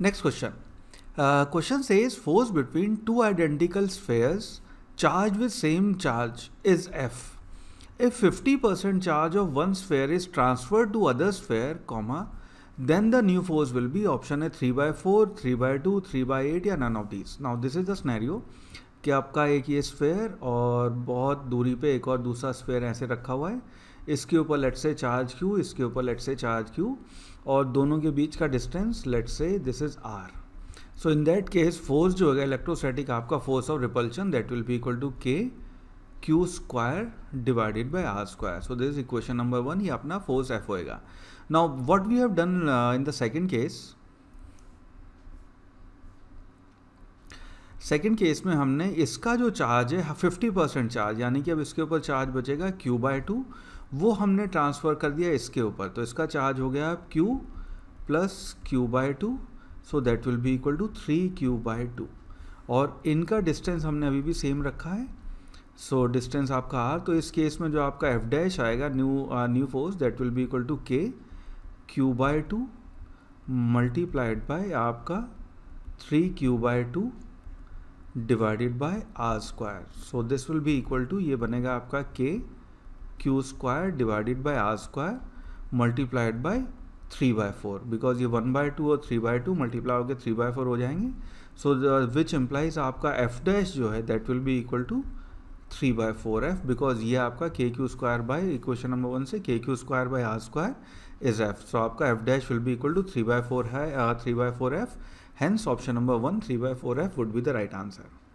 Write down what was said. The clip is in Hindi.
Next question. Uh, question says force between two identical spheres charged with same charge is F. If 50% charge of one sphere is transferred to other sphere, comma, then the new force will be option A 3 by 4, 3 by 2, 3 by 8 or none of these. Now this is the scenario कि आपका एक ये स्फेयर और बहुत दूरी पे एक और दूसरा स्फेयर ऐसे रखा हुआ है इसके ऊपर लेट से चार्ज क्यू इसके ऊपर लेट से चार्ज क्यू और दोनों के बीच का distance let say this is R so in that case force जो होगा इलेक्ट्रोस्टैटिक आपका force of repulsion that will be equal to K Q square divided by R square so this equation number one ये अपना फोर्स एफ होएगा now what we have done in the second case second case में हमने इसका जो चार्ज है फिफ्टी परसेंट चार्ज यानी कि अब इसके ऊपर चार्ज बचेगा क्यू बाय टू वो हमने ट्रांसफ़र कर दिया इसके ऊपर तो इसका चार्ज हो गया अब Q plus Q by two so that will be equal to three Q by two और इनका डिस्टेंस हमने अभी भी सेम रखा है सो so, डिस्टेंस आपका आर तो इस केस में जो आपका एफ डैश आएगा new new force that will be equal to K Q by two multiplied by आपका three Q by two divided by R square so this will be equal to ये बनेगा आपका K Q square divided by R square multiplied by three by four because ये वन बाय टू और थ्री बाय टू मल्टीप्लाई होकर थ्री बाय फोर हो जाएंगे सो विच एम्प्लाइज आपका एफ डैश जो है that will be equal to three by four F because ये आपका K Q square by equation number one से K Q square by R square is F so आपका F dash will be equal to three by four है three by four F hence option number one three by four F would be the right answer